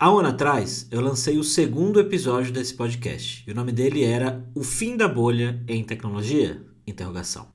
Há um ano atrás, eu lancei o segundo episódio desse podcast. E o nome dele era O Fim da Bolha em Tecnologia?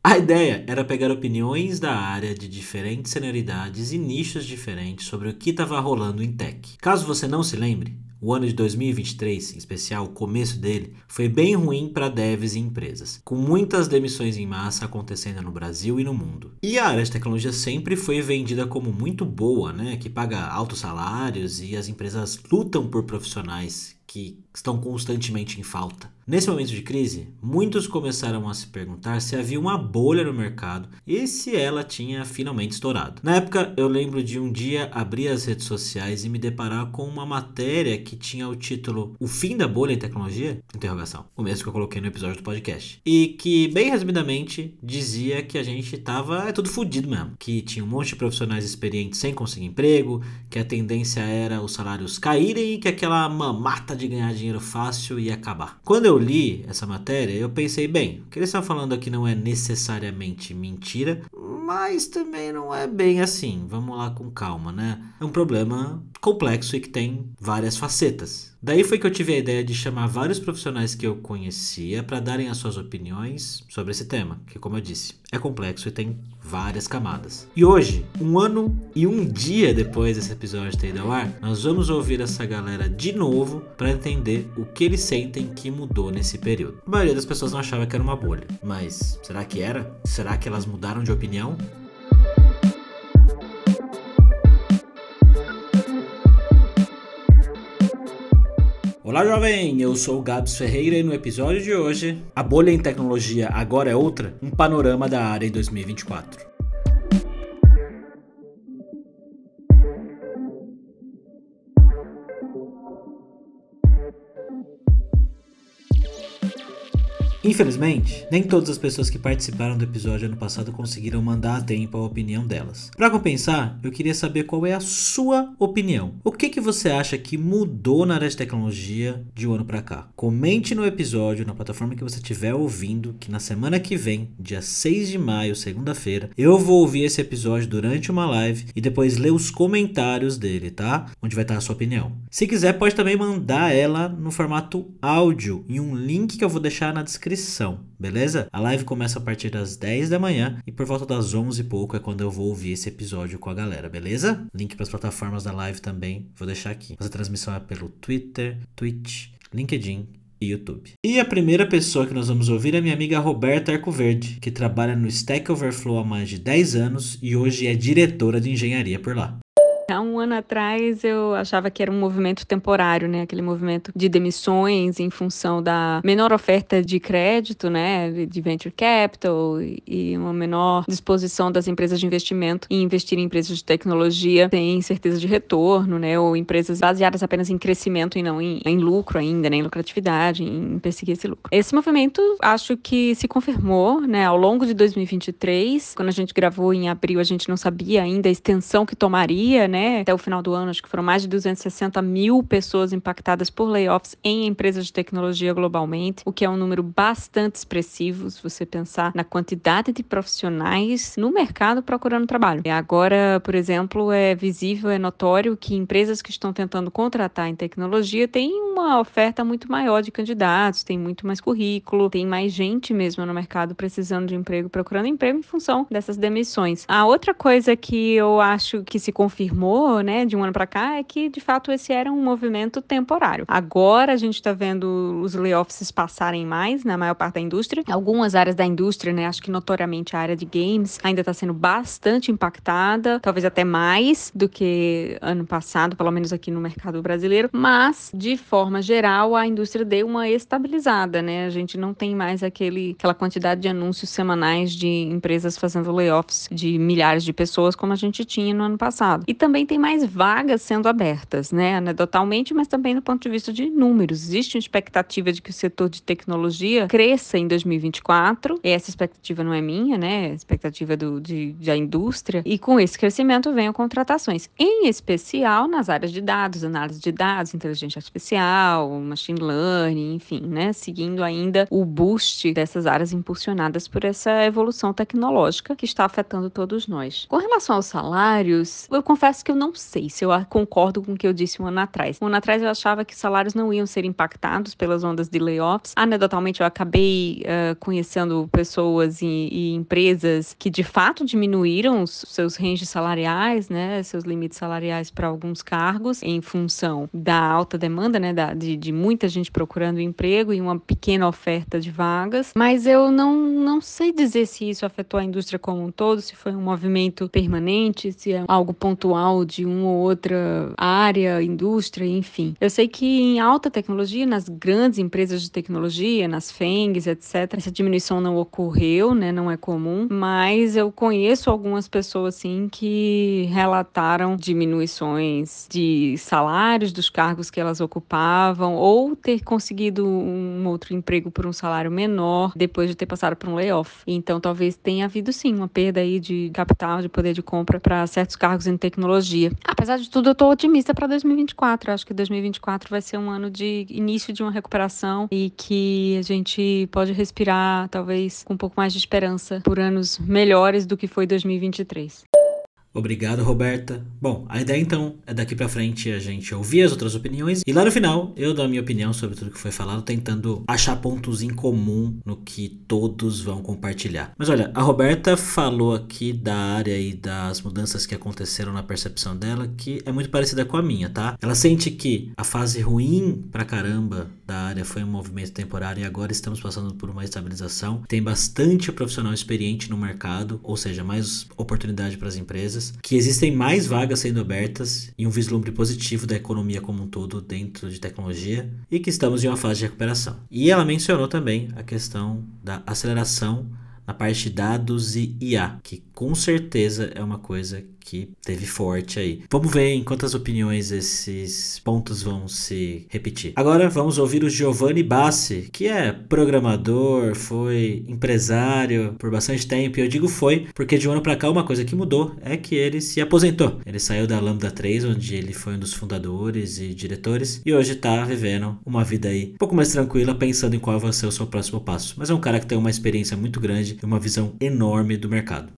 A ideia era pegar opiniões da área de diferentes senioridades e nichos diferentes sobre o que estava rolando em tech. Caso você não se lembre, o ano de 2023, em especial o começo dele, foi bem ruim para devs e empresas, com muitas demissões em massa acontecendo no Brasil e no mundo. E a área de tecnologia sempre foi vendida como muito boa, né, que paga altos salários e as empresas lutam por profissionais que estão constantemente em falta. Nesse momento de crise, muitos começaram a se perguntar se havia uma bolha no mercado e se ela tinha finalmente estourado. Na época, eu lembro de um dia abrir as redes sociais e me deparar com uma matéria que tinha o título O fim da bolha em tecnologia? O mesmo que eu coloquei no episódio do podcast. E que, bem resumidamente, dizia que a gente tava é tudo fodido mesmo, que tinha um monte de profissionais experientes sem conseguir emprego, que a tendência era os salários caírem e que aquela mamata de ganhar dinheiro fácil e acabar. Quando eu li essa matéria, eu pensei, bem, o que eles estão falando aqui não é necessariamente mentira, mas também não é bem assim. Vamos lá com calma, né? É um problema complexo e que tem várias facetas. Daí foi que eu tive a ideia de chamar vários profissionais que eu conhecia para darem as suas opiniões sobre esse tema, que, como eu disse, é complexo e tem várias camadas. E hoje, um ano e um dia depois desse episódio ter ido ao ar, nós vamos ouvir essa galera de novo para entender o que eles sentem que mudou nesse período. A maioria das pessoas não achava que era uma bolha, mas será que era? Será que elas mudaram de opinião? Olá, jovem! Eu sou o Gabs Ferreira e no episódio de hoje, a bolha em tecnologia agora é outra? Um panorama da área em 2024. Infelizmente, nem todas as pessoas que participaram do episódio ano passado conseguiram mandar a tempo a opinião delas. Para compensar, eu queria saber qual é a sua opinião. O que, que você acha que mudou na área de tecnologia de um ano para cá? Comente no episódio, na plataforma que você estiver ouvindo, que na semana que vem, dia 6 de maio, segunda-feira, eu vou ouvir esse episódio durante uma live e depois ler os comentários dele, tá? Onde vai estar a sua opinião. Se quiser, pode também mandar ela no formato áudio, em um link que eu vou deixar na descrição descrição, beleza? A live começa a partir das 10 da manhã e por volta das 11 e pouco é quando eu vou ouvir esse episódio com a galera, beleza? Link para as plataformas da live também vou deixar aqui. Mas a transmissão é pelo Twitter, Twitch, LinkedIn YouTube. E a primeira pessoa que nós vamos ouvir é minha amiga Roberta Arcoverde, que trabalha no Stack Overflow há mais de 10 anos e hoje é diretora de engenharia por lá. Há um ano atrás eu achava que era um movimento temporário, né? Aquele movimento de demissões em função da menor oferta de crédito, né? De venture capital e uma menor disposição das empresas de investimento em investir em empresas de tecnologia sem certeza de retorno, né? Ou empresas baseadas apenas em crescimento e não em, em lucro ainda, né? Em lucratividade, em perseguir esse lucro. Esse movimento acho que se confirmou, né? Ao longo de 2023, quando a gente gravou em abril, a gente não sabia ainda a extensão que tomaria, né? Até o final do ano, acho que foram mais de 260 mil pessoas impactadas por layoffs em empresas de tecnologia globalmente, o que é um número bastante expressivo se você pensar na quantidade de profissionais no mercado procurando trabalho. E agora, por exemplo, é visível, é notório que empresas que estão tentando contratar em tecnologia têm uma oferta muito maior de candidatos, tem muito mais currículo, tem mais gente mesmo no mercado precisando de emprego, procurando emprego em função dessas demissões. A outra coisa que eu acho que se confirmou afirmou, né, de um ano para cá, é que de fato esse era um movimento temporário. Agora a gente está vendo os layoffs passarem mais na maior parte da indústria. Algumas áreas da indústria, né, acho que notoriamente a área de games ainda está sendo bastante impactada, talvez até mais do que ano passado, pelo menos aqui no mercado brasileiro. Mas de forma geral a indústria deu uma estabilizada, né? A gente não tem mais aquele aquela quantidade de anúncios semanais de empresas fazendo layoffs de milhares de pessoas como a gente tinha no ano passado. E também também tem mais vagas sendo abertas, né? Anedotalmente, mas também do ponto de vista de números. Existe uma expectativa de que o setor de tecnologia cresça em 2024. Essa expectativa não é minha, né? A expectativa do, de, da indústria. E com esse crescimento venham contratações, em especial nas áreas de dados, análise de dados, inteligência artificial, machine learning, enfim, né? Seguindo ainda o boost dessas áreas impulsionadas por essa evolução tecnológica que está afetando todos nós. Com relação aos salários, eu confesso que eu não sei se eu concordo com o que eu disse um ano atrás. Um ano atrás eu achava que salários não iam ser impactados pelas ondas de layoffs. Anedotalmente, eu acabei uh, conhecendo pessoas e, e, empresas que de fato diminuíram seus ranges salariais, né, seus limites salariais para alguns cargos em função da alta demanda, né, da, de, de muita gente procurando emprego e uma pequena oferta de vagas. Mas eu não, não sei dizer se isso afetou a indústria como um todo, se foi um movimento permanente, se é algo pontual de uma ou outra área, indústria, enfim. Eu sei que em alta tecnologia, nas grandes empresas de tecnologia, nas FENGs, etc., essa diminuição não ocorreu, né? Não é comum, mas eu conheço algumas pessoas, assim que relataram diminuições de salários dos cargos que elas ocupavam ou ter conseguido um outro emprego por um salário menor depois de ter passado por um layoff. Então, talvez tenha havido, sim, uma perda aí de capital, de poder de compra para certos cargos em tecnologia tecnologia. Apesar de tudo, eu estou otimista para 2024. Eu acho que 2024 vai ser um ano de início de uma recuperação e que a gente pode respirar, talvez, com um pouco mais de esperança por anos melhores do que foi 2023. Obrigado, Roberta. Bom, a ideia então é daqui para frente a gente ouvir as outras opiniões e lá no final eu dou a minha opinião sobre tudo que foi falado, tentando achar pontos em comum no que todos vão compartilhar. Mas olha, a Roberta falou aqui da área e das mudanças que aconteceram na percepção dela, que é muito parecida com a minha, tá? Ela sente que a fase ruim pra caramba da área foi um movimento temporário e agora estamos passando por uma estabilização. Tem bastante profissional experiente no mercado, ou seja, mais oportunidade para as empresas empresas, que existem mais vagas sendo abertas e um vislumbre positivo da economia como um todo dentro de tecnologia e que estamos em uma fase de recuperação. E ela mencionou também a questão da aceleração na parte de dados e IA, que com certeza é uma coisa que teve forte aí. Vamos ver em quantas opiniões esses pontos vão se repetir. Agora vamos ouvir o Giovanni Bassi, que é programador, foi empresário por bastante tempo. E eu digo foi, porque de um ano para cá uma coisa que mudou é que ele se aposentou. Ele saiu da Lambda 3, onde ele foi um dos fundadores e diretores, e hoje tá vivendo uma vida aí um pouco mais tranquila, pensando em qual vai ser o seu próximo passo. Mas é um cara que tem uma experiência muito grande e uma visão enorme do mercado.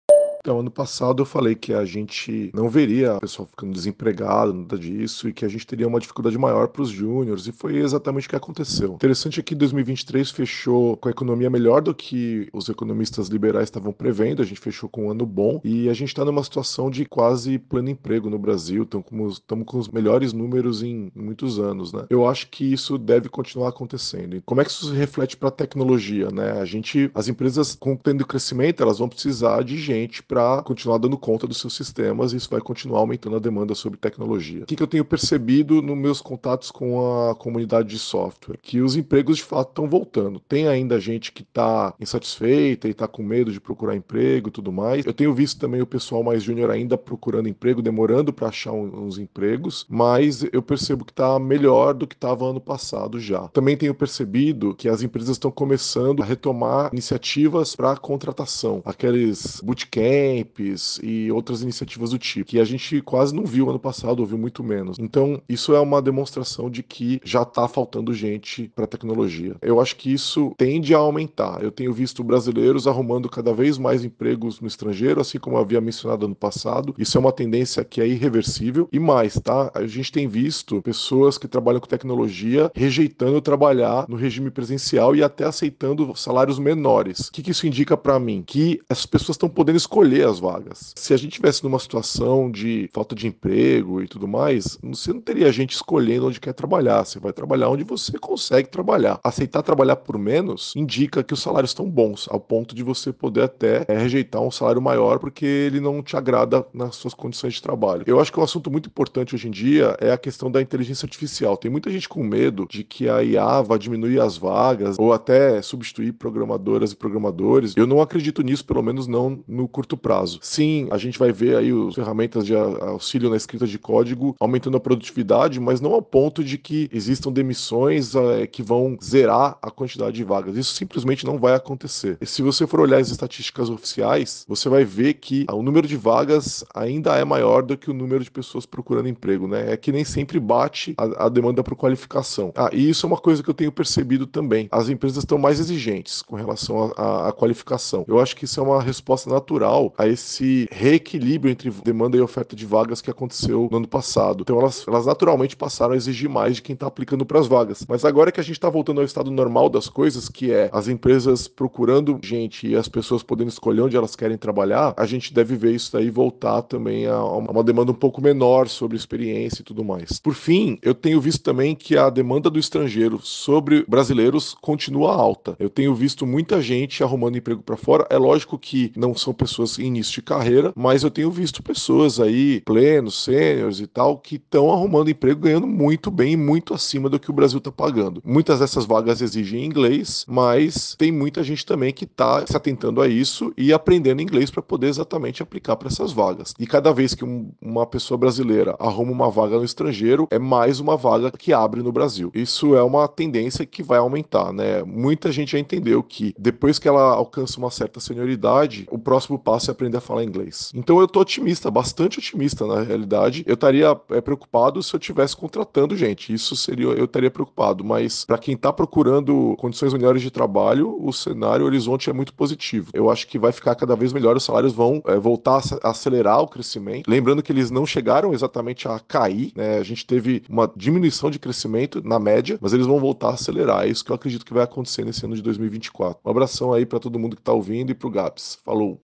Então, ano passado eu falei que a gente não veria o pessoal ficando desempregado, nada disso, e que a gente teria uma dificuldade maior para os júniores, e foi exatamente o que aconteceu. Interessante é que 2023 fechou com a economia melhor do que os economistas liberais estavam prevendo, a gente fechou com um ano bom, e a gente está numa situação de quase pleno emprego no Brasil, estamos com, os melhores números em, muitos anos, né? Eu acho que isso deve continuar acontecendo. E como é que isso se reflete para a tecnologia, né? A gente, as empresas, com tendo crescimento, elas vão precisar de gente para continuar dando conta dos seus sistemas e isso vai continuar aumentando a demanda sobre tecnologia. O que, que eu tenho percebido nos meus contatos com a comunidade de software? Que os empregos de fato estão voltando. Tem ainda gente que está insatisfeita e está com medo de procurar emprego e tudo mais. Eu tenho visto também o pessoal mais júnior ainda procurando emprego, demorando para achar uns empregos, mas eu percebo que está melhor do que estava ano passado já. Também tenho percebido que as empresas estão começando a retomar iniciativas para contratação, aqueles bootcamps camps e outras iniciativas do tipo, que a gente quase não viu ano passado, ouviu muito menos. Então, isso é uma demonstração de que já está faltando gente para tecnologia. Eu acho que isso tende a aumentar. Eu tenho visto brasileiros arrumando cada vez mais empregos no estrangeiro, assim como eu havia mencionado ano passado. Isso é uma tendência que é irreversível. E mais, tá? A gente tem visto pessoas que trabalham com tecnologia rejeitando trabalhar no regime presencial e até aceitando salários menores. O que, que isso indica para mim? Que as pessoas estão podendo escolher as vagas. Se a gente tivesse numa situação de falta de emprego e tudo mais, você não teria gente escolhendo onde quer trabalhar. Você vai trabalhar onde você consegue trabalhar. Aceitar trabalhar por menos indica que os salários estão bons, ao ponto de você poder até é, rejeitar um salário maior porque ele não te agrada nas suas condições de trabalho. Eu acho que um assunto muito importante hoje em dia é a questão da inteligência artificial. Tem muita gente com medo de que a IA vá diminuir as vagas ou até substituir programadoras e programadores. Eu não acredito nisso, pelo menos não no curto curto prazo. Sim, a gente vai ver aí as ferramentas de auxílio na escrita de código aumentando a produtividade, mas não ao ponto de que existam demissões é, que vão zerar a quantidade de vagas. Isso simplesmente não vai acontecer. E se você for olhar as estatísticas oficiais, você vai ver que ah, o número de vagas ainda é maior do que o número de pessoas procurando emprego, né? É que nem sempre bate a, a demanda por qualificação. Ah, e isso é uma coisa que eu tenho percebido também. As empresas estão mais exigentes com relação à qualificação. Eu acho que isso é uma resposta natural a esse reequilíbrio entre demanda e oferta de vagas que aconteceu no ano passado. Então elas, elas naturalmente passaram a exigir mais de quem está aplicando para as vagas. Mas agora que a gente está voltando ao estado normal das coisas, que é as empresas procurando gente e as pessoas podendo escolher onde elas querem trabalhar, a gente deve ver isso daí voltar também a uma demanda um pouco menor sobre experiência e tudo mais. Por fim, eu tenho visto também que a demanda do estrangeiro sobre brasileiros continua alta. Eu tenho visto muita gente arrumando emprego para fora. É lógico que não são pessoas início de carreira, mas eu tenho visto pessoas aí, plenos, sêniores e tal, que estão arrumando emprego ganhando muito bem muito acima do que o Brasil está pagando. Muitas dessas vagas exigem inglês, mas tem muita gente também que está se atentando a isso e aprendendo inglês para poder exatamente aplicar para essas vagas. E cada vez que um, uma pessoa brasileira arruma uma vaga no estrangeiro, é mais uma vaga que abre no Brasil. Isso é uma tendência que vai aumentar, né? Muita gente já entendeu que depois que ela alcança uma certa senioridade, o próximo passo fácil aprender a falar inglês. Então eu tô otimista, bastante otimista na realidade. Eu estaria é, preocupado se eu tivesse contratando gente. Isso seria eu estaria preocupado, mas para quem tá procurando condições melhores de trabalho, o cenário o horizonte é muito positivo. Eu acho que vai ficar cada vez melhor, os salários vão é, voltar a acelerar o crescimento. Lembrando que eles não chegaram exatamente a cair, né? A gente teve uma diminuição de crescimento na média, mas eles vão voltar a acelerar. É isso que eu acredito que vai acontecer nesse ano de 2024. Um abração aí para todo mundo que tá ouvindo e pro Gaps. Falou.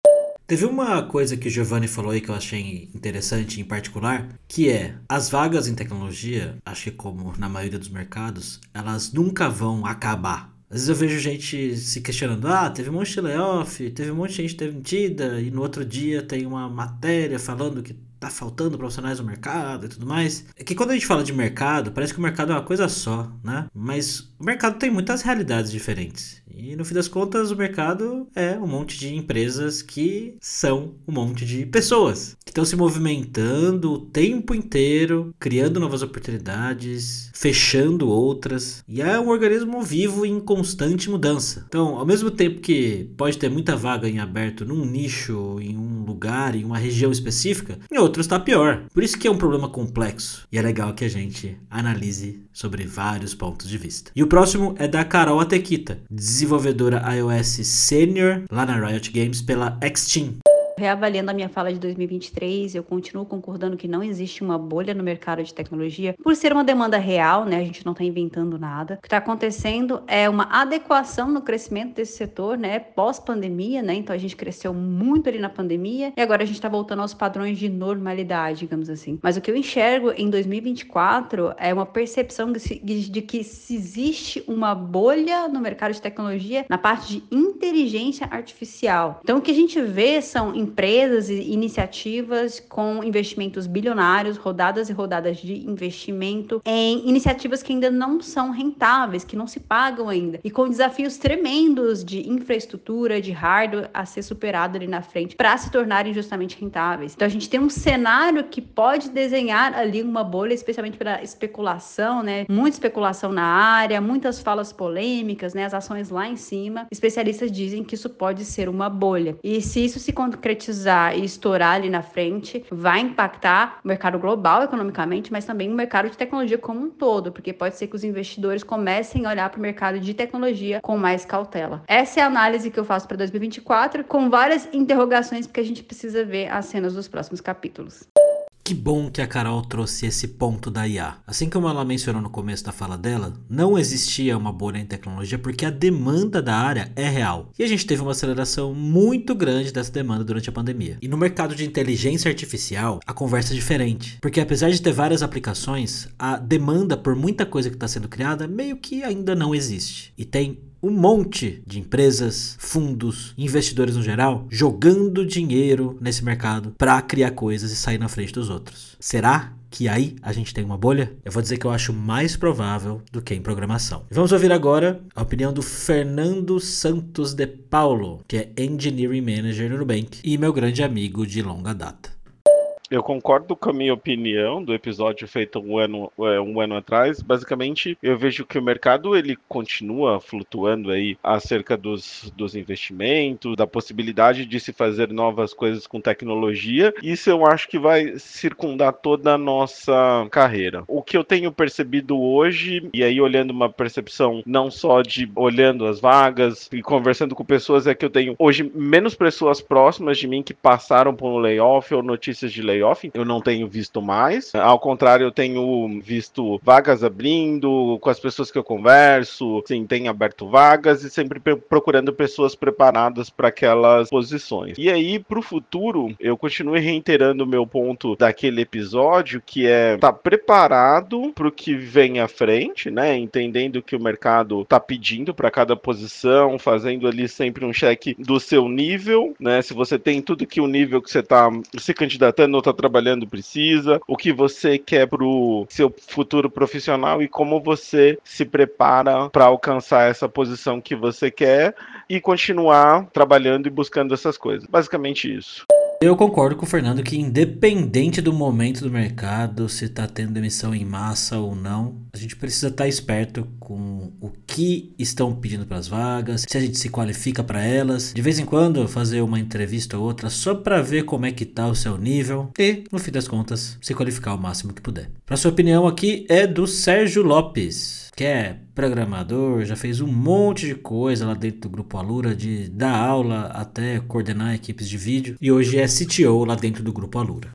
Teve uma coisa que o Giovanni falou aí que eu achei interessante em particular, que é as vagas em tecnologia, acho que como na maioria dos mercados, elas nunca vão acabar. Às vezes eu vejo gente se questionando: ah, teve um monte de layoff, teve um monte de gente demitida, e no outro dia tem uma matéria falando que tá faltando profissionais no mercado e tudo mais. É que quando a gente fala de mercado, parece que o mercado é uma coisa só, né? Mas o mercado tem muitas realidades diferentes. E no fim das contas, o mercado é um monte de empresas que são um monte de pessoas que estão se movimentando o tempo inteiro, criando novas oportunidades, fechando outras. E é um organismo vivo em constante mudança. Então, ao mesmo tempo que pode ter muita vaga em aberto num nicho, em um lugar, em uma região específica, em outros está pior. Por isso que é um problema complexo. E é legal que a gente analise sobre vários pontos de vista. E o próximo é da Carol Atequita, desenvolvimento desenvolvedora iOS Senior lá na Riot Games pela Xteam. Reavaliando a minha fala de 2023, eu continuo concordando que não existe uma bolha no mercado de tecnologia por ser uma demanda real, né? A gente não está inventando nada. O que está acontecendo é uma adequação no crescimento desse setor, né? Pós-pandemia, né? Então a gente cresceu muito ali na pandemia e agora a gente está voltando aos padrões de normalidade, digamos assim. Mas o que eu enxergo em 2024 é uma percepção de que se existe uma bolha no mercado de tecnologia na parte de inteligência artificial. Então o que a gente vê são empresas e iniciativas com investimentos bilionários, rodadas e rodadas de investimento em iniciativas que ainda não são rentáveis, que não se pagam ainda, e com desafios tremendos de infraestrutura, de hardware a ser superado ali na frente para se tornarem justamente rentáveis. Então a gente tem um cenário que pode desenhar ali uma bolha, especialmente pela especulação, né? Muita especulação na área, muitas falas polêmicas, né? As ações lá em cima. Especialistas dizem que isso pode ser uma bolha. E se isso se concretizar concretizar e estourar ali na frente, vai impactar o mercado global economicamente, mas também o mercado de tecnologia como um todo, porque pode ser que os investidores comecem a olhar para o mercado de tecnologia com mais cautela. Essa é a análise que eu faço para 2024, com várias interrogações, porque a gente precisa ver as cenas dos próximos capítulos. Que bom que a Carol trouxe esse ponto da IA. Assim como ela mencionou no começo da fala dela, não existia uma bolha em tecnologia porque a demanda da área é real. E a gente teve uma aceleração muito grande dessa demanda durante a pandemia. E no mercado de inteligência artificial, a conversa é diferente. Porque apesar de ter várias aplicações, a demanda por muita coisa que está sendo criada meio que ainda não existe. E tem um monte de empresas, fundos, investidores no geral jogando dinheiro nesse mercado para criar coisas e sair na frente dos outros. Será que aí a gente tem uma bolha? Eu vou dizer que eu acho mais provável do que em programação. Vamos ouvir agora a opinião do Fernando Santos de Paulo, que é Engineering Manager no Nubank e meu grande amigo de longa data eu concordo com a minha opinião do episódio feito um ano, é, um ano atrás. Basicamente, eu vejo que o mercado ele continua flutuando aí acerca dos, dos investimentos, da possibilidade de se fazer novas coisas com tecnologia. Isso eu acho que vai circundar toda a nossa carreira. O que eu tenho percebido hoje, e aí olhando uma percepção não só de olhando as vagas e conversando com pessoas, é que eu tenho hoje menos pessoas próximas de mim que passaram por um layoff ou notícias de layoff playoff, eu não tenho visto mais. Ao contrário, eu tenho visto vagas abrindo, com as pessoas que eu converso, sim, tem aberto vagas e sempre procurando pessoas preparadas para aquelas posições. E aí, para o futuro, eu continuo reiterando o meu ponto daquele episódio, que é tá preparado para o que vem à frente, né? Entendendo que o mercado tá pedindo para cada posição, fazendo ali sempre um cheque do seu nível, né? Se você tem tudo que o nível que você está se candidatando, ou tá está trabalhando precisa, o que você quer para o seu futuro profissional e como você se prepara para alcançar essa posição que você quer e continuar trabalhando e buscando essas coisas. Basicamente isso. Eu concordo com o Fernando que independente do momento do mercado, se está tendo demissão em massa ou não, a gente precisa estar tá esperto com o que estão pedindo para as vagas, se a gente se qualifica para elas, de vez em quando fazer uma entrevista ou outra só para ver como é que tá o seu nível e, no fim das contas, se qualificar o máximo que puder. Para sua opinião aqui é do Sérgio Lopes que é programador, já fez um monte de coisa lá dentro do grupo Alura, de dar aula até coordenar equipes de vídeo, e hoje é CTO lá dentro do grupo Alura.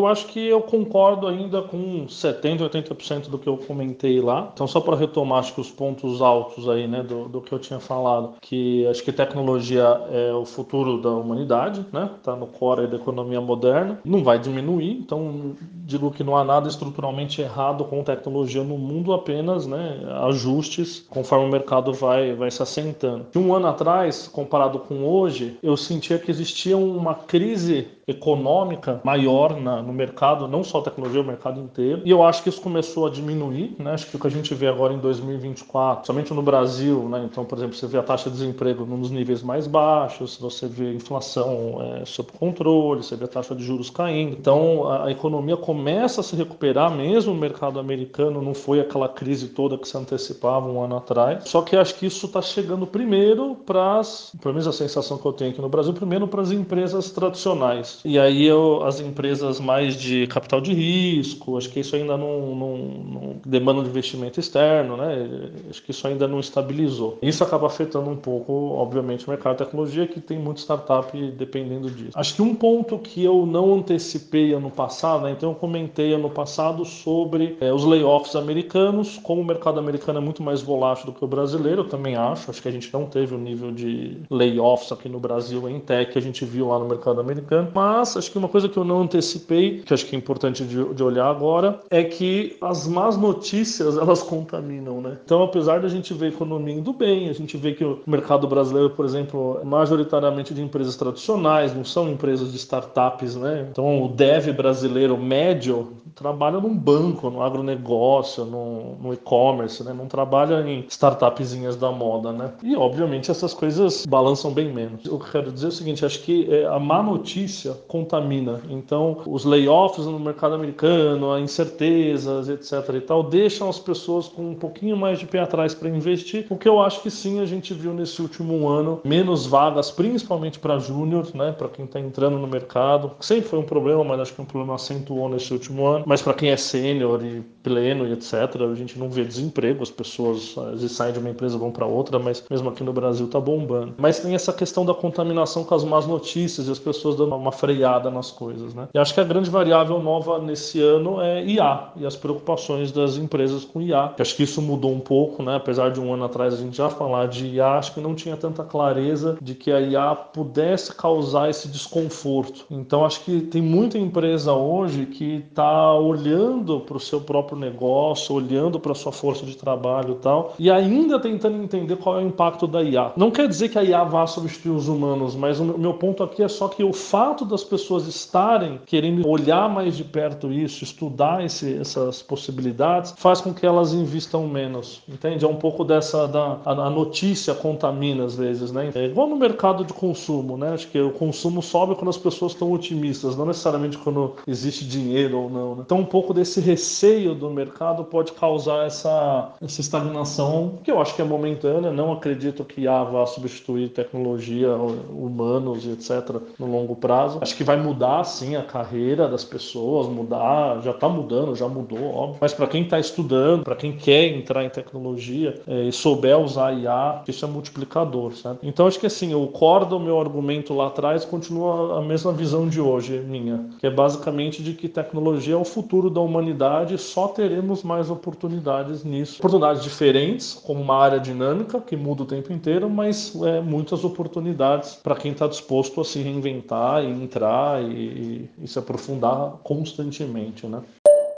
Eu acho que eu concordo ainda com 70%, 80% do que eu comentei lá. Então, só para retomar, acho que os pontos altos aí, né, do, do que eu tinha falado, que acho que tecnologia é o futuro da humanidade, né, está no core da economia moderna, não vai diminuir, então digo que não há nada estruturalmente errado com tecnologia no mundo, apenas, né, ajustes conforme o mercado vai, vai se assentando. E um ano atrás, comparado com hoje, eu sentia que existia uma crise econômica maior na, no mercado, não só a tecnologia, o mercado inteiro. E eu acho que isso começou a diminuir, né? Acho que o que a gente vê agora em 2024, somente no Brasil, né? Então, por exemplo, você vê a taxa de desemprego nos níveis mais baixos, você vê a inflação é, sob controle, você vê a taxa de juros caindo. Então, a, a economia começa a se recuperar, mesmo o mercado americano não foi aquela crise toda que se antecipava um ano atrás. Só que acho que isso está chegando primeiro para as, pelo menos a sensação que eu tenho aqui no Brasil, primeiro para as empresas tradicionais e aí eu, as empresas mais de capital de risco, acho que isso ainda não, não, não demanda de investimento externo, né? Acho que isso ainda não estabilizou. Isso acaba afetando um pouco, obviamente, o mercado de tecnologia, que tem muito startup dependendo disso. Acho que um ponto que eu não antecipei ano passado, né? então eu comentei ano passado sobre é, os layoffs americanos, como o mercado americano é muito mais volátil do que o brasileiro, eu também acho. Acho que a gente não teve o nível de layoffs aqui no Brasil em tech que a gente viu lá no mercado americano mas acho que uma coisa que eu não antecipei, que acho que é importante de, de olhar agora, é que as más notícias elas contaminam, né? Então, apesar da gente ver a economia indo bem, a gente vê que o mercado brasileiro, por exemplo, é majoritariamente de empresas tradicionais, não são empresas de startups, né? Então, o dev brasileiro médio trabalha num banco, no agronegócio, no, no e-commerce, né? Não trabalha em startupzinhas da moda, né? E, obviamente, essas coisas balançam bem menos. Eu quero dizer é o seguinte, acho que é, a má notícia contamina. Então, os layoffs no mercado americano, a incertezas, etc. e tal, deixam as pessoas com um pouquinho mais de pé atrás para investir. O que eu acho que sim, a gente viu nesse último ano menos vagas, principalmente para júnior, né, para quem está entrando no mercado. Sempre foi um problema, mas acho que é um problema acentuou nesse último ano. Mas para quem é sênior e pleno e etc, a gente não vê desemprego, as pessoas às saem de uma empresa vão para outra, mas mesmo aqui no Brasil está bombando. Mas tem essa questão da contaminação com as más notícias e as pessoas dando uma freada nas coisas, né? E acho que a grande variável nova nesse ano é IA e as preocupações das empresas com IA. Eu acho que isso mudou um pouco, né? Apesar de um ano atrás a gente já falar de IA, acho que não tinha tanta clareza de que a IA pudesse causar esse desconforto. Então acho que tem muita empresa hoje que está olhando para o seu próprio negócio, olhando para a sua força de trabalho e tal, e ainda tentando entender qual é o impacto da IA. Não quer dizer que a IA vá substituir os humanos, mas o meu ponto aqui é só que o fato das pessoas estarem querendo olhar mais de perto isso, estudar esse, essas possibilidades, faz com que elas invistam menos, entende? É um pouco dessa da a, notícia contamina às vezes, né? É igual no mercado de consumo, né? Acho que o consumo sobe quando as pessoas estão otimistas, não necessariamente quando existe dinheiro ou não. Né? Então um pouco desse receio do mercado pode causar essa essa estagnação que eu acho que é momentânea. Não acredito que IA vá substituir tecnologia, humanos, etc. no longo prazo Acho que vai mudar, sim, a carreira das pessoas, mudar, já está mudando, já mudou, óbvio. Mas para quem está estudando, para quem quer entrar em tecnologia é, e souber usar IA, isso é multiplicador, certo? Então acho que assim, o core do meu argumento lá atrás continua a mesma visão de hoje, minha, que é basicamente de que tecnologia é o futuro da humanidade, e só teremos mais oportunidades nisso. Oportunidades diferentes, como uma área dinâmica, que muda o tempo inteiro, mas é, muitas oportunidades para quem está disposto a se reinventar e entrar e, e, se aprofundar constantemente, né?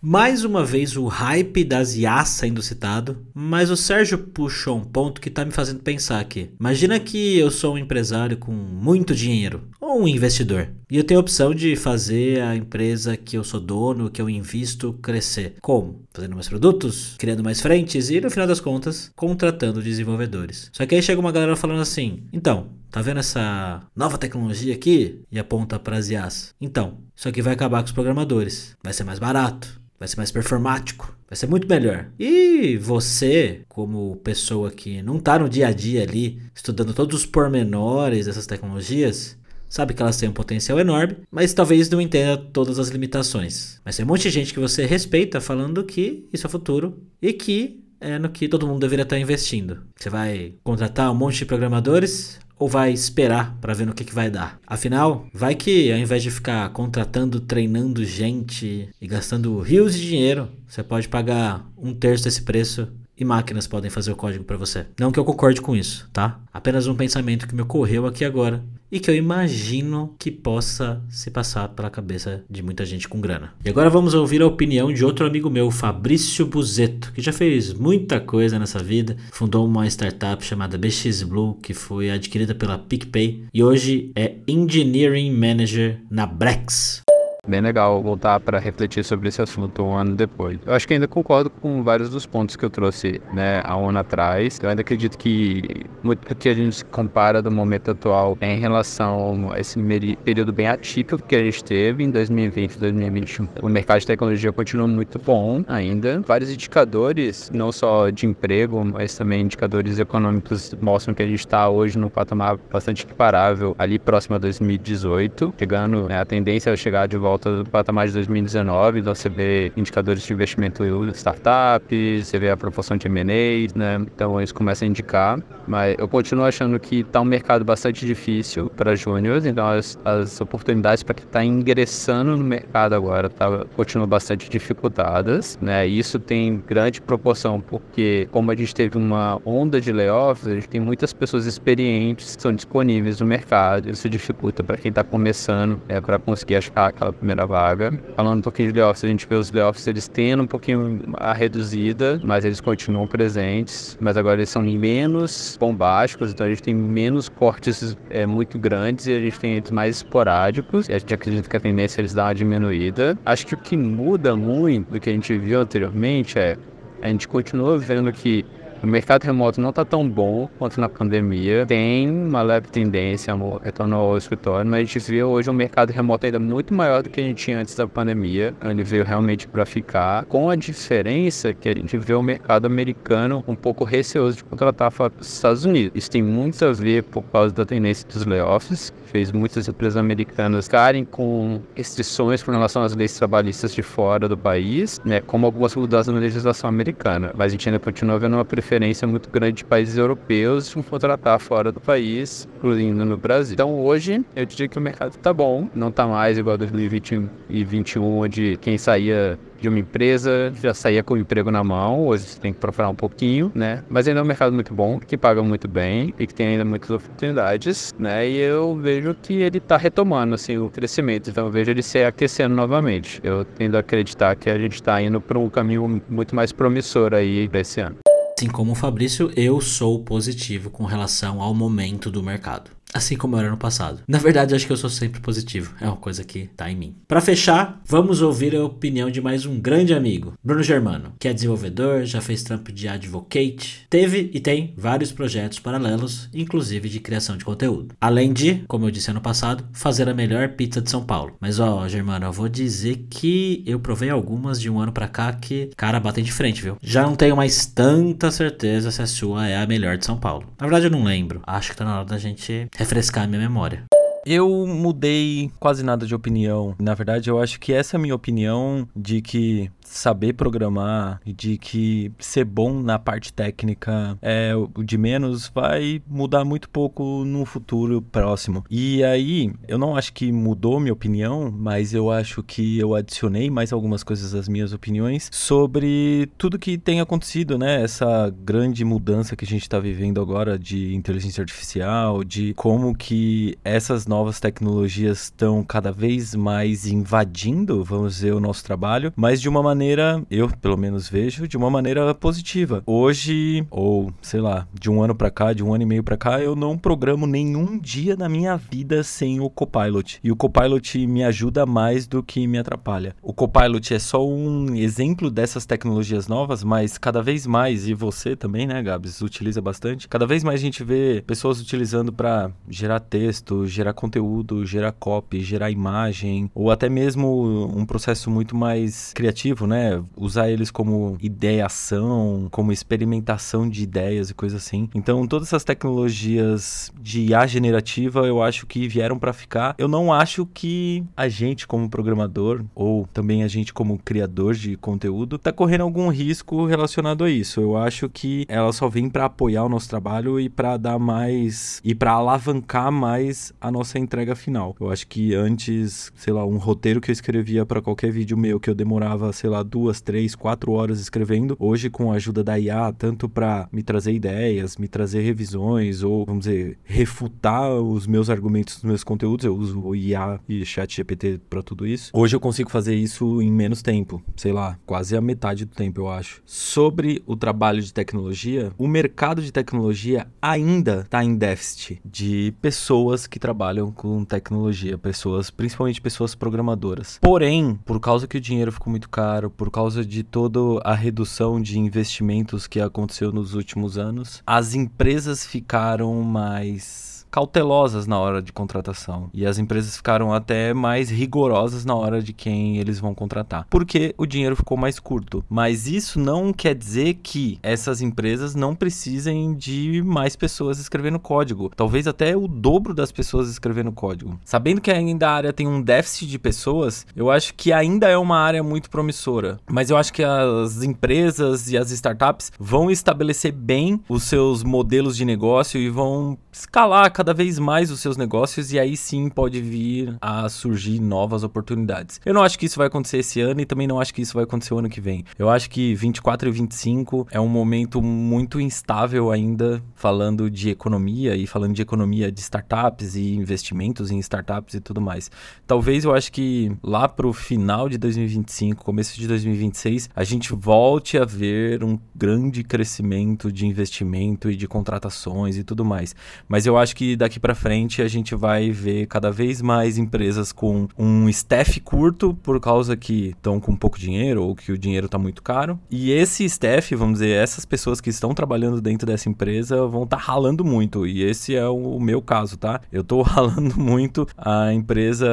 Mais uma vez o hype das IAs sendo citado, mas o Sérgio puxou um ponto que está me fazendo pensar aqui. Imagina que eu sou um empresário com muito dinheiro, ou um investidor, e eu tenho a opção de fazer a empresa que eu sou dono, que eu invisto, crescer. Como? Fazendo mais produtos, criando mais frentes e, no final das contas, contratando desenvolvedores. Só que aí chega uma galera falando assim: então, Tá vendo essa nova tecnologia aqui? E aponta para as IAs. Então, isso aqui vai acabar com os programadores. Vai ser mais barato, vai ser mais performático, vai ser muito melhor. E você, como pessoa que não tá no dia a dia ali, estudando todos os pormenores dessas tecnologias, sabe que elas têm um potencial enorme, mas talvez não entenda todas as limitações. Mas tem um monte de gente que você respeita falando que isso é futuro e que é no que todo mundo deveria estar investindo. Você vai contratar um monte de programadores, ou vai esperar para ver no que, que vai dar? Afinal, vai que ao invés de ficar contratando, treinando gente e gastando rios de dinheiro, você pode pagar um terço desse preço e máquinas podem fazer o código para você. Não que eu concorde com isso, tá? Apenas um pensamento que me ocorreu aqui agora e que eu imagino que possa se passar pela cabeça de muita gente com grana. E agora vamos ouvir a opinião de outro amigo meu, Fabrício Buzeto, que já fez muita coisa nessa vida, fundou uma startup chamada BX Blue, que foi adquirida pela PicPay e hoje é Engineering Manager na Brex bem legal voltar para refletir sobre esse assunto um ano depois. Eu acho que ainda concordo com vários dos pontos que eu trouxe né, há um ano atrás. Eu ainda acredito que muito que a gente compara do momento atual em relação a esse período bem atípico que a gente teve em 2020 2021. O mercado de tecnologia continua muito bom ainda. Vários indicadores, não só de emprego, mas também indicadores econômicos mostram que a gente está hoje no patamar bastante equiparável ali próximo a 2018, chegando, né, a tendência é chegar de volta volta do patamar de 2019, então você vê indicadores de investimento em startups, você vê a proporção de M&As, né? Então isso começa a indicar, mas eu continuo achando que está um mercado bastante difícil para júniores, então as, as oportunidades para quem está ingressando no mercado agora tá, continuam bastante dificultadas, né? Isso tem grande proporção porque como a gente teve uma onda de layoffs, a gente tem muitas pessoas experientes que são disponíveis no mercado, isso dificulta para quem está começando, é né, para conseguir achar aquela primeira vaga. Falando um pouquinho de layoffs, a gente vê os layoffs, eles tendo um pouquinho a reduzida, mas eles continuam presentes, mas agora eles são menos bombásticos, então a gente tem menos cortes é, muito grandes e a gente tem eles mais esporádicos, e a gente acredita que a tendência é eles dar uma diminuída. Acho que o que muda muito do que a gente viu anteriormente é a gente continua vendo que o mercado remoto não está tão bom quanto na pandemia. Tem uma leve tendência ao retorno ao escritório, mas a gente vê hoje um mercado remoto ainda muito maior do que a gente tinha antes da pandemia. Ele veio realmente para ficar, com a diferença que a gente vê o mercado americano um pouco receoso de contratar fora dos Estados Unidos. Isso tem muito a ver por causa da tendência dos layoffs, que fez muitas empresas americanas ficarem com restrições com relação às leis trabalhistas de fora do país, né, como algumas mudanças na legislação americana. Mas a gente ainda continua vendo uma preferência diferença muito grande de países europeus contratar fora do país, incluindo no Brasil. Então hoje eu diria que o mercado está bom, não está mais igual a 2020 e 2021, onde quem saía de uma empresa, já saía com o emprego na mão, hoje você tem que procurar um pouquinho, né? Mas ainda é um mercado muito bom, que paga muito bem e que tem ainda muitas oportunidades, né? E eu vejo que ele está retomando, assim, o crescimento. Então eu vejo ele se aquecendo novamente. Eu tendo a acreditar que a gente está indo para um caminho muito mais promissor aí para esse ano. Assim como o Fabrício, eu sou positivo com relação ao momento do mercado assim como eu era no passado. Na verdade, acho que eu sou sempre positivo. É uma coisa que tá em mim. Para fechar, vamos ouvir a opinião de mais um grande amigo, Bruno Germano, que é desenvolvedor, já fez trampo de advocate, teve e tem vários projetos paralelos, inclusive de criação de conteúdo. Além de, como eu disse ano passado, fazer a melhor pizza de São Paulo. Mas ó, Germano, eu vou dizer que eu provei algumas de um ano para cá que, cara, batem de frente, viu? Já não tenho mais tanta certeza se a sua é a melhor de São Paulo. Na verdade, eu não lembro. Acho que tá na hora da gente refrescar a minha memória. Eu mudei quase nada de opinião. Na verdade, eu acho que essa é a minha opinião de que saber programar, de que ser bom na parte técnica é o de menos, vai mudar muito pouco no futuro próximo. E aí, eu não acho que mudou minha opinião, mas eu acho que eu adicionei mais algumas coisas às minhas opiniões sobre tudo que tem acontecido, né? Essa grande mudança que a gente está vivendo agora de inteligência artificial, de como que essas novas tecnologias estão cada vez mais invadindo, vamos dizer, o nosso trabalho, mas de uma maneira, eu pelo menos vejo, de uma maneira positiva. Hoje, ou sei lá, de um ano para cá, de um ano e meio para cá, eu não programo nenhum dia na minha vida sem o Copilot. E o Copilot me ajuda mais do que me atrapalha. O Copilot é só um exemplo dessas tecnologias novas, mas cada vez mais, e você também, né, Gabs, utiliza bastante, cada vez mais a gente vê pessoas utilizando para gerar texto, gerar conteúdo, gerar copy, gerar imagem, ou até mesmo um processo muito mais criativo, né? Usar eles como ideação, como experimentação de ideias e coisas assim. Então, todas essas tecnologias de IA generativa, eu acho que vieram para ficar. Eu não acho que a gente como programador ou também a gente como criador de conteúdo tá correndo algum risco relacionado a isso. Eu acho que ela só vem para apoiar o nosso trabalho e para dar mais e para alavancar mais a nossa essa entrega final. Eu acho que antes, sei lá, um roteiro que eu escrevia para qualquer vídeo meu que eu demorava, sei lá, duas, três, quatro horas escrevendo, hoje com a ajuda da IA, tanto para me trazer ideias, me trazer revisões ou, vamos dizer, refutar os meus argumentos dos meus conteúdos, eu uso o IA e chat GPT para tudo isso. Hoje eu consigo fazer isso em menos tempo, sei lá, quase a metade do tempo, eu acho. Sobre o trabalho de tecnologia, o mercado de tecnologia ainda está em déficit de pessoas que trabalham trabalham com tecnologia, pessoas, principalmente pessoas programadoras. Porém, por causa que o dinheiro ficou muito caro, por causa de toda a redução de investimentos que aconteceu nos últimos anos, as empresas ficaram mais cautelosas na hora de contratação. E as empresas ficaram até mais rigorosas na hora de quem eles vão contratar, porque o dinheiro ficou mais curto. Mas isso não quer dizer que essas empresas não precisem de mais pessoas escrevendo código, talvez até o dobro das pessoas escrevendo código. Sabendo que ainda a área tem um déficit de pessoas, eu acho que ainda é uma área muito promissora. Mas eu acho que as empresas e as startups vão estabelecer bem os seus modelos de negócio e vão escalar cada cada vez mais os seus negócios e aí sim pode vir a surgir novas oportunidades. Eu não acho que isso vai acontecer esse ano e também não acho que isso vai acontecer o ano que vem. Eu acho que 24 e 25 é um momento muito instável ainda, falando de economia e falando de economia de startups e investimentos em startups e tudo mais. Talvez eu acho que lá pro final de 2025, começo de 2026, a gente volte a ver um grande crescimento de investimento e de contratações e tudo mais. Mas eu acho que daqui para frente a gente vai ver cada vez mais empresas com um staff curto por causa que estão com pouco dinheiro ou que o dinheiro está muito caro. E esse staff, vamos dizer, essas pessoas que estão trabalhando dentro dessa empresa vão estar tá ralando muito. E esse é o meu caso, tá? Eu estou ralando muito. A empresa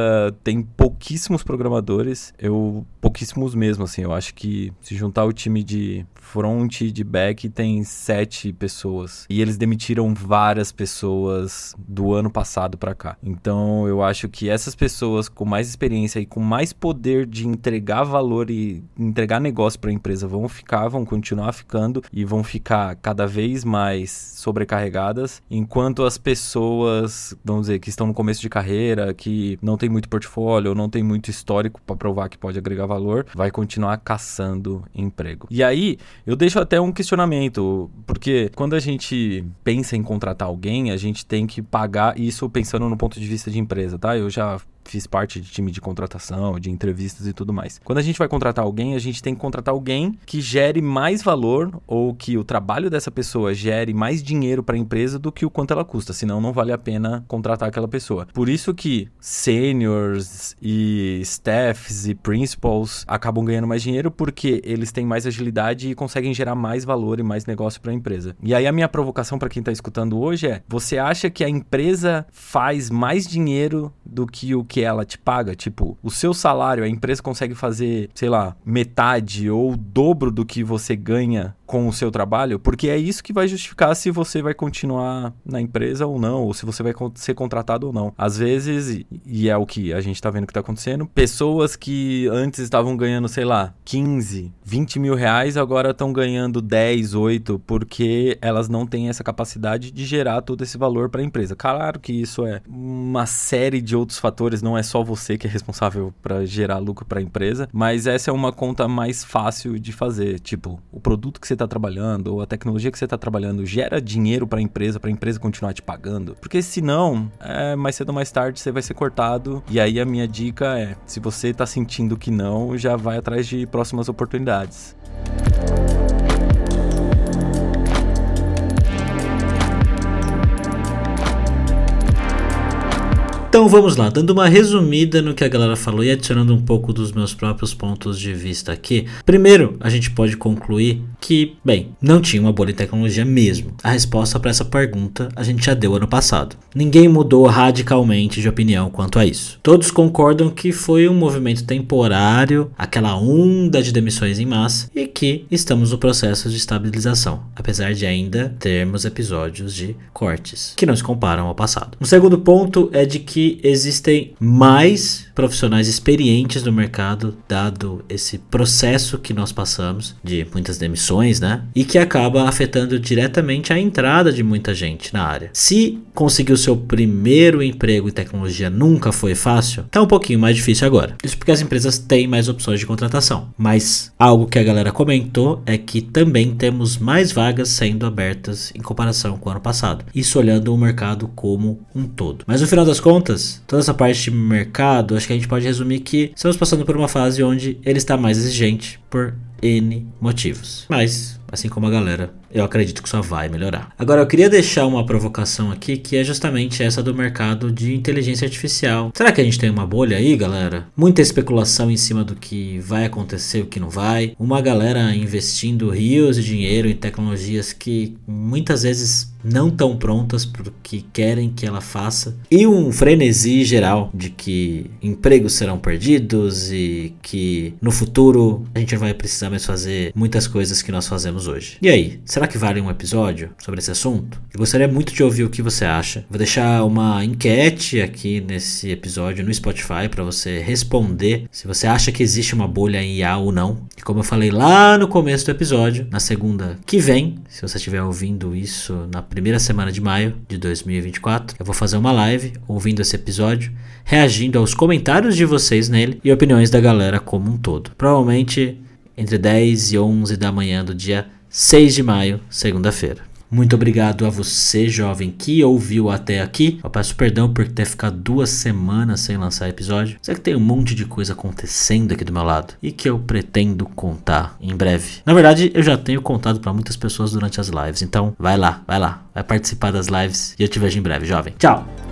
tem pouquíssimos programadores, eu pouquíssimos mesmo, assim. Eu acho que se juntar o time de front e de back tem sete pessoas. E eles demitiram várias pessoas do ano passado para cá. Então eu acho que essas pessoas com mais experiência e com mais poder de entregar valor e entregar negócio para a empresa vão ficar, vão continuar ficando e vão ficar cada vez mais sobrecarregadas, enquanto as pessoas, vamos dizer, que estão no começo de carreira, que não tem muito portfólio, não tem muito histórico para provar que pode agregar valor, vai continuar caçando emprego. E aí, eu deixo até um questionamento, porque quando a gente pensa em contratar alguém, a gente tem que pagar isso pensando no ponto de vista de empresa, tá? Eu já fiz parte de time de contratação, de entrevistas e tudo mais. Quando a gente vai contratar alguém, a gente tem que contratar alguém que gere mais valor ou que o trabalho dessa pessoa gere mais dinheiro para a empresa do que o quanto ela custa, senão não vale a pena contratar aquela pessoa. Por isso que seniors e staffs e principals acabam ganhando mais dinheiro porque eles têm mais agilidade e conseguem gerar mais valor e mais negócio para a empresa. E aí a minha provocação para quem está escutando hoje é: você acha que a empresa faz mais dinheiro do que o que que ela te paga, tipo, o seu salário, a empresa consegue fazer, sei lá, metade ou o dobro do que você ganha com o seu trabalho, porque é isso que vai justificar se você vai continuar na empresa ou não, ou se você vai ser contratado ou não. Às vezes, e é o que a gente está vendo que está acontecendo, pessoas que antes estavam ganhando, sei lá, 15, 20 mil reais, agora estão ganhando 10, 8, porque elas não têm essa capacidade de gerar todo esse valor para a empresa. Claro que isso é uma série de outros fatores, não é só você que é responsável para gerar lucro para a empresa, mas essa é uma conta mais fácil de fazer. Tipo, o produto que você está trabalhando ou a tecnologia que você está trabalhando gera dinheiro para a empresa, para a empresa continuar te pagando? Porque senão, é, mais cedo ou mais tarde você vai ser cortado. E aí a minha dica é: se você está sentindo que não, já vai atrás de próximas oportunidades. Então vamos lá, dando uma resumida no que a galera falou e adicionando um pouco dos meus próprios pontos de vista aqui. Primeiro, a gente pode concluir que, bem, não tinha uma bolha em tecnologia mesmo. A resposta para essa pergunta a gente já deu ano passado. Ninguém mudou radicalmente de opinião quanto a isso. Todos concordam que foi um movimento temporário, aquela onda de demissões em massa e que estamos no processo de estabilização, apesar de ainda termos episódios de cortes que não se comparam ao passado. Um segundo ponto é de que existem mais profissionais experientes do mercado, dado esse processo que nós passamos de muitas demissões, né? E que acaba afetando diretamente a entrada de muita gente na área. Se conseguiu seu primeiro emprego em tecnologia nunca foi fácil, tá um pouquinho mais difícil agora. Isso porque as empresas têm mais opções de contratação. Mas algo que a galera comentou é que também temos mais vagas sendo abertas em comparação com o ano passado. Isso olhando o mercado como um todo. Mas no final das contas, toda essa parte de mercado, acho que a gente pode resumir que estamos passando por uma fase onde ele está mais exigente por N motivos. Mas assim como a galera. Eu acredito que só vai melhorar. Agora, eu queria deixar uma provocação aqui, que é justamente essa do mercado de inteligência artificial. Será que a gente tem uma bolha aí, galera? Muita especulação em cima do que vai acontecer, o que não vai. Uma galera investindo rios de dinheiro em tecnologias que muitas vezes não tão prontas para o que querem que ela faça. E um frenesi geral de que empregos serão perdidos e que no futuro a gente não vai precisar mais fazer muitas coisas que nós fazemos hoje. E aí, será que vale um episódio sobre esse assunto? Eu gostaria muito de ouvir o que você acha. Vou deixar uma enquete aqui nesse episódio no Spotify para você responder se você acha que existe uma bolha em IA ou não. E como eu falei lá no começo do episódio, na segunda que vem, se você estiver ouvindo isso na primeira semana de maio de 2024, eu vou fazer uma live ouvindo esse episódio, reagindo aos comentários de vocês nele e opiniões da galera como um todo. Provavelmente entre 10 e 11 da manhã do dia 6 de maio, segunda-feira. Muito obrigado a você, jovem, que ouviu até aqui. Eu peço perdão por ter ficado duas semanas sem lançar episódio. Sei que tem um monte de coisa acontecendo aqui do meu lado e que eu pretendo contar em breve. Na verdade, eu já tenho contado para muitas pessoas durante as lives. Então, vai lá, vai lá, vai participar das lives e eu te vejo em breve, jovem. Tchau!